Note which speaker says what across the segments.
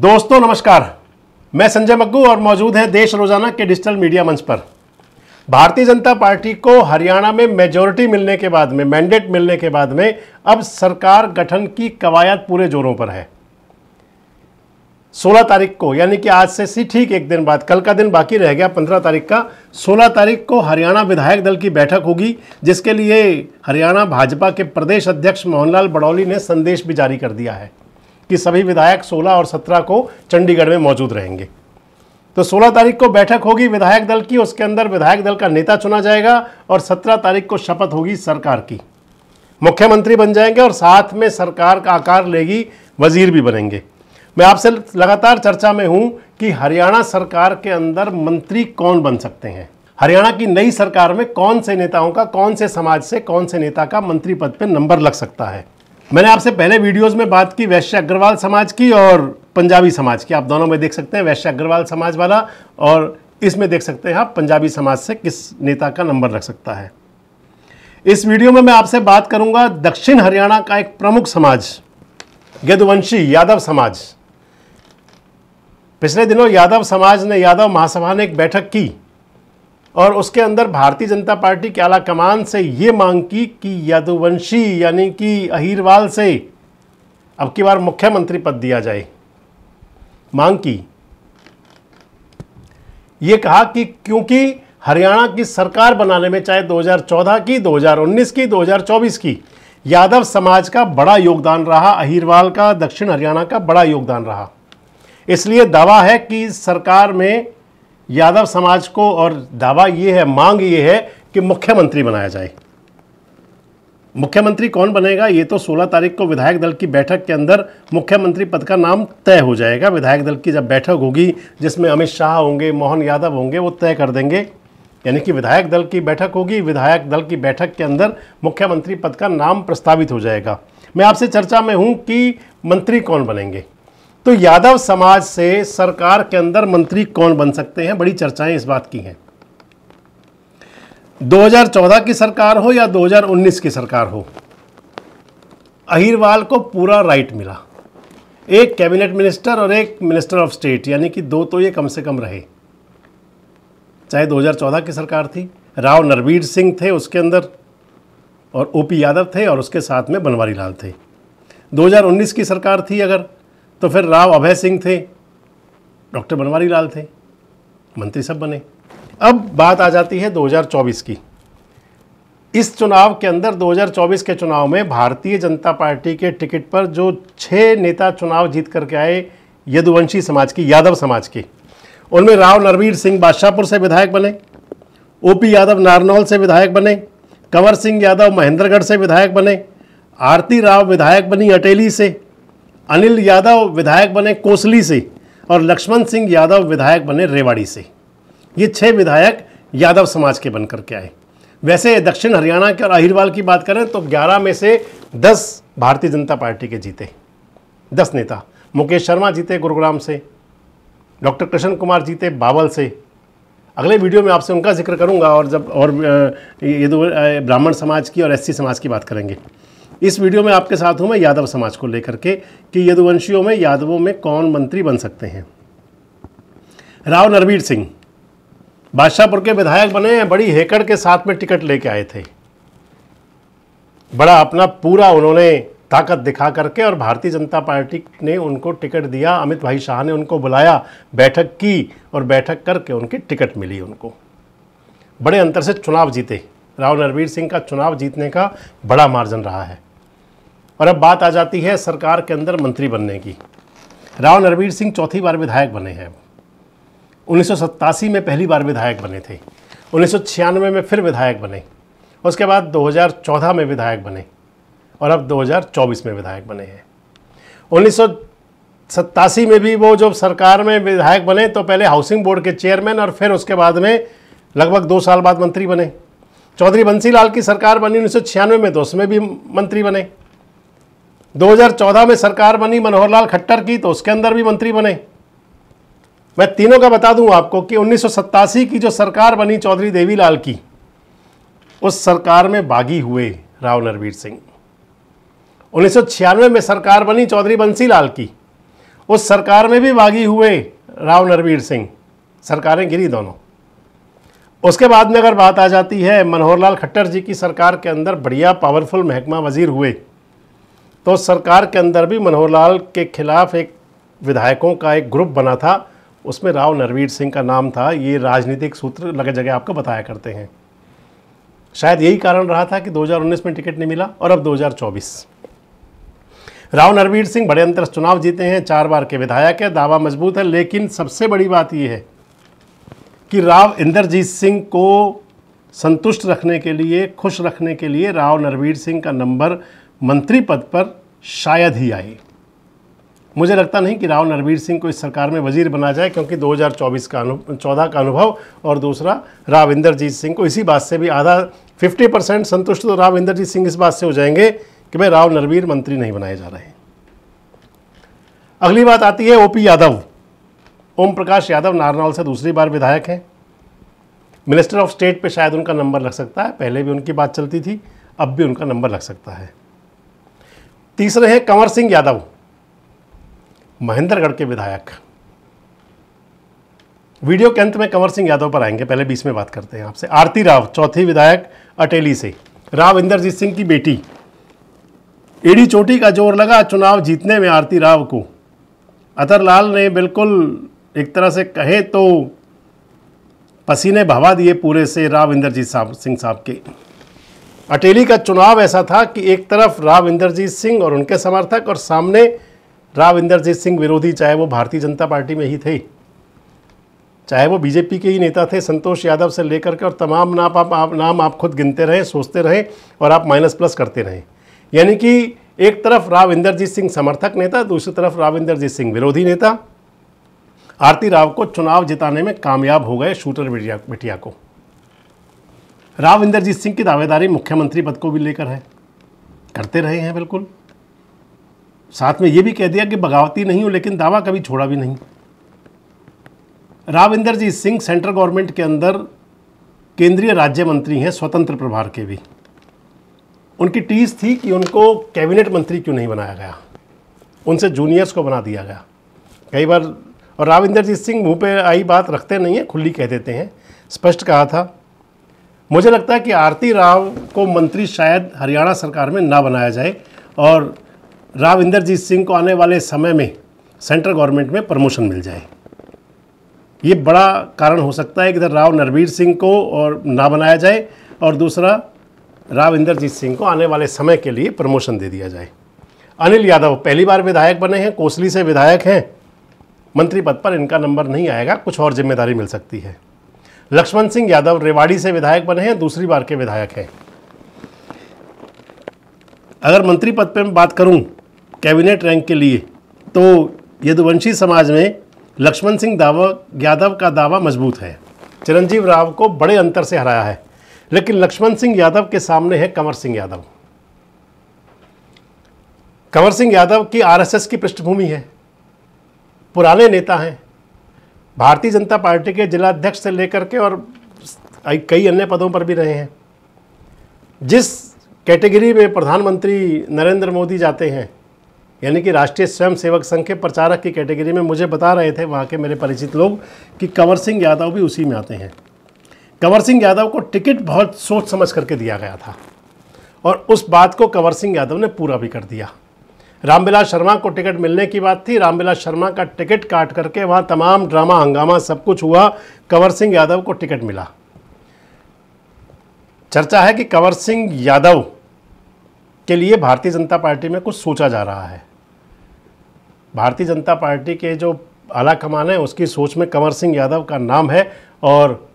Speaker 1: दोस्तों नमस्कार मैं संजय मग्गू और मौजूद हैं देश रोजाना के डिजिटल मीडिया मंच पर भारतीय जनता पार्टी को हरियाणा में मेजोरिटी मिलने के बाद में मैंडेट मिलने के बाद में अब सरकार गठन की कवायद पूरे जोरों पर है 16 तारीख को यानी कि आज से सी ठीक एक दिन बाद कल का दिन बाकी रह गया 15 तारीख का 16 तारीख को हरियाणा विधायक दल की बैठक होगी जिसके लिए हरियाणा भाजपा के प्रदेश अध्यक्ष मोहनलाल बड़ौली ने संदेश भी जारी कर दिया है कि सभी विधायक 16 और 17 को चंडीगढ़ में मौजूद रहेंगे तो 16 तारीख को बैठक होगी विधायक दल की उसके अंदर विधायक दल का नेता चुना जाएगा और 17 तारीख को शपथ होगी सरकार की मुख्यमंत्री बन जाएंगे और साथ में सरकार का आकार लेगी वजीर भी बनेंगे मैं आपसे लगातार चर्चा में हूं कि हरियाणा सरकार के अंदर मंत्री कौन बन सकते हैं हरियाणा की नई सरकार में कौन से नेताओं का कौन से समाज से कौन से नेता का मंत्री पद पर नंबर लग सकता है मैंने आपसे पहले वीडियोस में बात की वैश्य अग्रवाल समाज की और पंजाबी समाज की आप दोनों में देख सकते हैं वैश्य अग्रवाल समाज वाला और इसमें देख सकते हैं आप पंजाबी समाज से किस नेता का नंबर रख सकता है इस वीडियो में मैं आपसे बात करूंगा दक्षिण हरियाणा का एक प्रमुख समाज यदुवंशी यादव समाज पिछले दिनों यादव समाज ने यादव महासभा ने एक बैठक की और उसके अंदर भारतीय जनता पार्टी के आला कमान से ये मांग की कि यादुवंशी यानी कि अहिरवाल से अब की बार मुख्यमंत्री पद दिया जाए मांग की ये कहा कि क्योंकि हरियाणा की सरकार बनाने में चाहे 2014 की 2019 की 2024 की यादव समाज का बड़ा योगदान रहा अहिरवाल का दक्षिण हरियाणा का बड़ा योगदान रहा इसलिए दावा है कि सरकार में यादव समाज को और दावा ये है मांग ये है कि मुख्यमंत्री बनाया जाए मुख्यमंत्री कौन बनेगा ये तो 16 तारीख को विधायक दल की बैठक के अंदर मुख्यमंत्री पद का नाम तय हो जाएगा विधायक दल की जब बैठक होगी जिसमें अमित शाह होंगे मोहन यादव होंगे वो तय कर देंगे यानी कि विधायक दल की बैठक होगी विधायक दल की बैठक के अंदर मुख्यमंत्री पद का नाम प्रस्तावित हो जाएगा मैं आपसे चर्चा में हूँ कि मंत्री कौन बनेंगे तो यादव समाज से सरकार के अंदर मंत्री कौन बन सकते हैं बड़ी चर्चाएं इस बात की हैं 2014 की सरकार हो या 2019 की सरकार हो अहिरवाल को पूरा राइट मिला एक कैबिनेट मिनिस्टर और एक मिनिस्टर ऑफ स्टेट यानी कि दो तो ये कम से कम रहे चाहे 2014 की सरकार थी राव नरवीर सिंह थे उसके अंदर और ओपी यादव थे और उसके साथ में बनवारी लाल थे 2019 की सरकार थी अगर तो फिर राव अभय सिंह थे डॉक्टर बनवारी लाल थे मंत्री सब बने अब बात आ जाती है 2024 की इस चुनाव के अंदर 2024 के चुनाव में भारतीय जनता पार्टी के टिकट पर जो छः नेता चुनाव जीत करके आए यदुवंशी समाज की यादव समाज की उनमें राव नरवीर सिंह बादशाहपुर से विधायक बने ओपी यादव नारनौल से विधायक बने कंवर सिंह यादव महेंद्रगढ़ से विधायक बने आरती राव विधायक बनी अटेली से अनिल यादव विधायक बने कोसली से और लक्ष्मण सिंह यादव विधायक बने रेवाड़ी से ये छः विधायक यादव समाज के बनकर के आए वैसे दक्षिण हरियाणा के और अहिरवाल की बात करें तो 11 में से 10 भारतीय जनता पार्टी के जीते 10 नेता मुकेश शर्मा जीते गुरुग्राम से डॉक्टर कृष्ण कुमार जीते बावल से अगले वीडियो में आपसे उनका जिक्र करूंगा और जब और ये दो ब्राह्मण समाज की और एससी समाज की बात करेंगे इस वीडियो में आपके साथ हूं मैं यादव समाज को लेकर के कि यदुवंशियों में यादवों में कौन मंत्री बन सकते हैं राव नरवीर सिंह बादशाहपुर के विधायक बने हैं बड़ी हेकड़ के साथ में टिकट लेके आए थे बड़ा अपना पूरा उन्होंने ताकत दिखा करके और भारतीय जनता पार्टी ने उनको टिकट दिया अमित भाई शाह ने उनको बुलाया बैठक की और बैठक करके उनकी टिकट मिली उनको बड़े अंतर से चुनाव जीते राव नरवीर सिंह का चुनाव जीतने का बड़ा मार्जन रहा है और अब बात आ जाती है सरकार के अंदर मंत्री बनने की राव नरवीर सिंह चौथी बार विधायक बने हैं उन्नीस में पहली बार विधायक बने थे उन्नीस में फिर विधायक बने उसके बाद 2014 में विधायक बने और अब 2024 में विधायक बने हैं उन्नीस सत्तासी में भी वो जब सरकार में विधायक बने तो पहले हाउसिंग बोर्ड के चेयरमैन और फिर उसके बाद में लगभग दो साल बाद मंत्री बने चौधरी बंसीलाल की सरकार बनी उन्नीस में तो उसमें भी मंत्री बने 2014 में सरकार बनी मनोहर लाल खट्टर की तो उसके अंदर भी मंत्री बने मैं तीनों का बता दूं आपको कि उन्नीस की जो सरकार बनी चौधरी देवीलाल की उस सरकार में बागी हुए राव नरवीर सिंह उन्नीस में सरकार बनी चौधरी बंसीलाल की उस सरकार में भी बागी हुए राव नरवीर सिंह सरकारें गिरी दोनों उसके बाद में अगर बात आ जाती है मनोहर लाल खट्टर जी की सरकार के अंदर बढ़िया पावरफुल महकमा वजीर हुए तो सरकार के अंदर भी मनोहर लाल के खिलाफ एक विधायकों का एक ग्रुप बना था उसमें राव नरवीर सिंह का नाम था ये राजनीतिक सूत्र लगे जगह आपको बताया करते हैं शायद यही कारण रहा था कि 2019 में टिकट नहीं मिला और अब 2024 राव नरवीर सिंह बड़े अंतर चुनाव जीते हैं चार बार के विधायक है दावा मजबूत है लेकिन सबसे बड़ी बात यह है कि राव इंद्रजीत सिंह को संतुष्ट रखने के लिए खुश रखने के लिए राव नरवीर सिंह का नंबर मंत्री पद पर शायद ही आई मुझे लगता नहीं कि राव नरवीर सिंह को इस सरकार में वजीर बनाया जाए क्योंकि 2024 का अनुभव चौदह का अनुभव और दूसरा राव इंद्रजीत सिंह को इसी बात से भी आधा 50 परसेंट संतुष्ट तो राव इंद्रजीत सिंह इस बात से हो जाएंगे कि भाई राव नरवीर मंत्री नहीं बनाए जा रहे अगली बात आती है ओपी यादव ओम प्रकाश यादव नारनौल से दूसरी बार विधायक हैं मिनिस्टर ऑफ स्टेट पर शायद उनका नंबर लग सकता है पहले भी उनकी बात चलती थी अब भी उनका नंबर लग सकता है तीसरे हैं कंवर सिंह यादव महेंद्रगढ़ के विधायक वीडियो के अंत में कंवर सिंह यादव पर आएंगे पहले बीस में बात करते हैं आपसे आरती राव चौथी विधायक अटेली से राव इंद्रजीत सिंह की बेटी एडी चोटी का जोर लगा चुनाव जीतने में आरती राव को अतरलाल ने बिल्कुल एक तरह से कहे तो पसीने भवा दिए पूरे से राव इंद्रजीत साहब सिंह साहब के अटेली का चुनाव ऐसा था कि एक तरफ राव इंद्रजीत सिंह और उनके समर्थक और सामने राव इंद्रजीत सिंह विरोधी चाहे वो भारतीय जनता पार्टी में ही थे चाहे वो बीजेपी के ही नेता थे संतोष यादव से लेकर के और तमाम नाम आप, आप नाम आप खुद गिनते रहें सोचते रहें और आप माइनस प्लस करते रहें यानी कि एक तरफ राव इंद्रजीत सिंह समर्थक नेता दूसरी तरफ राव इंद्रजीत सिंह विरोधी नेता आरती राव को चुनाव जिताने में कामयाब हो गए शूटर बिटिया बिटिया को राव इंद्रजीत सिंह की दावेदारी मुख्यमंत्री पद को भी लेकर है करते रहे हैं बिल्कुल साथ में ये भी कह दिया कि बगावती नहीं हूँ लेकिन दावा कभी छोड़ा भी नहीं राव इंद्रजीत सिंह सेंट्रल गवर्नमेंट के अंदर केंद्रीय राज्य मंत्री हैं स्वतंत्र प्रभार के भी उनकी टीस थी कि उनको कैबिनेट मंत्री क्यों नहीं बनाया गया उनसे जूनियर्स को बना दिया गया कई बार और राव इंद्रजीत सिंह मुँह पे आई बात रखते नहीं हैं खुली कह देते हैं स्पष्ट कहा था मुझे लगता है कि आरती राव को मंत्री शायद हरियाणा सरकार में ना बनाया जाए और राव इंद्रजीत सिंह को आने वाले समय में सेंट्रल गवर्नमेंट में प्रमोशन मिल जाए ये बड़ा कारण हो सकता है कि इधर राव नरवीर सिंह को और ना बनाया जाए और दूसरा राव इंद्रजीत सिंह को आने वाले समय के लिए प्रमोशन दे दिया जाए अनिल यादव पहली बार विधायक बने हैं कोसली से विधायक हैं मंत्री पद पर इनका नंबर नहीं आएगा कुछ और जिम्मेदारी मिल सकती है लक्ष्मण सिंह यादव रेवाड़ी से विधायक बने हैं दूसरी बार के विधायक हैं अगर मंत्री पद पर बात करूं कैबिनेट रैंक के लिए तो यदुवंशी समाज में लक्ष्मण सिंह दावा यादव का दावा मजबूत है चिरंजीव राव को बड़े अंतर से हराया है लेकिन लक्ष्मण सिंह यादव के सामने है कंवर सिंह यादव कंवर सिंह यादव की आरएसएस की पृष्ठभूमि है पुराने नेता हैं भारतीय जनता पार्टी के जिलाध्यक्ष से लेकर के और कई अन्य पदों पर भी रहे हैं जिस कैटेगरी में प्रधानमंत्री नरेंद्र मोदी जाते हैं यानी कि राष्ट्रीय स्वयंसेवक संघ के प्रचारक की कैटेगरी में मुझे बता रहे थे वहाँ के मेरे परिचित लोग कि कंवर सिंह यादव भी उसी में आते हैं कंवर सिंह यादव को टिकट बहुत सोच समझ करके दिया गया था और उस बात को कंवर सिंह यादव ने पूरा भी कर दिया रामविलास शर्मा को टिकट मिलने की बात थी रामविलास शर्मा का टिकट काट करके वहाँ तमाम ड्रामा हंगामा सब कुछ हुआ कंवर सिंह यादव को टिकट मिला चर्चा है कि कंवर सिंह यादव के लिए भारतीय जनता पार्टी में कुछ सोचा जा रहा है भारतीय जनता पार्टी के जो आला कमान है उसकी सोच में कंवर सिंह यादव का नाम है और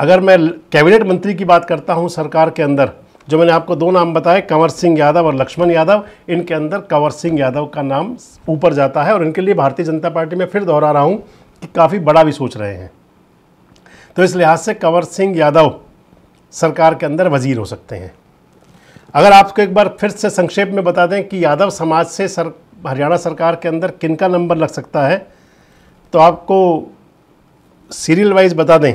Speaker 1: अगर मैं कैबिनेट मंत्री की बात करता हूं सरकार के अंदर जो मैंने आपको दो नाम बताए कंवर सिंह यादव और लक्ष्मण यादव इनके अंदर कंवर सिंह यादव का नाम ऊपर जाता है और इनके लिए भारतीय जनता पार्टी में फिर दोहरा रहा हूँ कि काफ़ी बड़ा भी सोच रहे हैं तो इस लिहाज से कंवर सिंह यादव सरकार के अंदर वजीर हो सकते हैं अगर आपको एक बार फिर से संक्षेप में बता दें कि यादव समाज से सर हरियाणा सरकार के अंदर किनका नंबर लग सकता है तो आपको सीरियल वाइज बता दें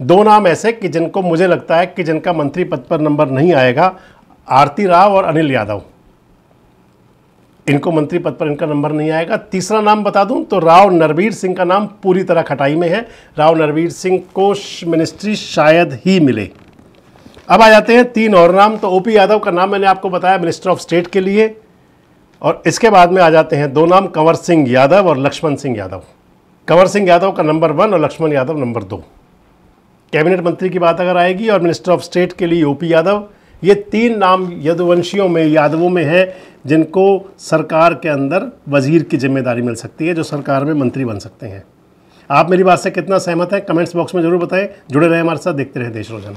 Speaker 1: दो नाम ऐसे कि जिनको मुझे लगता है कि जिनका मंत्री पद पर नंबर नहीं आएगा आरती राव और अनिल यादव इनको मंत्री पद पर इनका नंबर नहीं आएगा तीसरा नाम बता दूं तो राव नरवीर सिंह का नाम पूरी तरह खटाई में है राव नरवीर सिंह को मिनिस्ट्री शायद ही मिले अब आ जाते हैं तीन और नाम तो ओपी यादव का नाम मैंने आपको बताया मिनिस्टर ऑफ स्टेट के लिए और इसके बाद में आ जाते हैं दो नाम कंवर सिंह यादव और लक्ष्मण सिंह यादव कंवर सिंह यादव का नंबर वन और लक्ष्मण यादव नंबर दो कैबिनेट मंत्री की बात अगर आएगी और मिनिस्टर ऑफ स्टेट के लिए यूपी यादव ये तीन नाम यदुवंशियों में यादवों में है जिनको सरकार के अंदर वजीर की जिम्मेदारी मिल सकती है जो सरकार में मंत्री बन सकते हैं आप मेरी बात से कितना सहमत है कमेंट्स बॉक्स में जरूर बताएं जुड़े रहें हमारे साथ देखते रहे देश रोजाना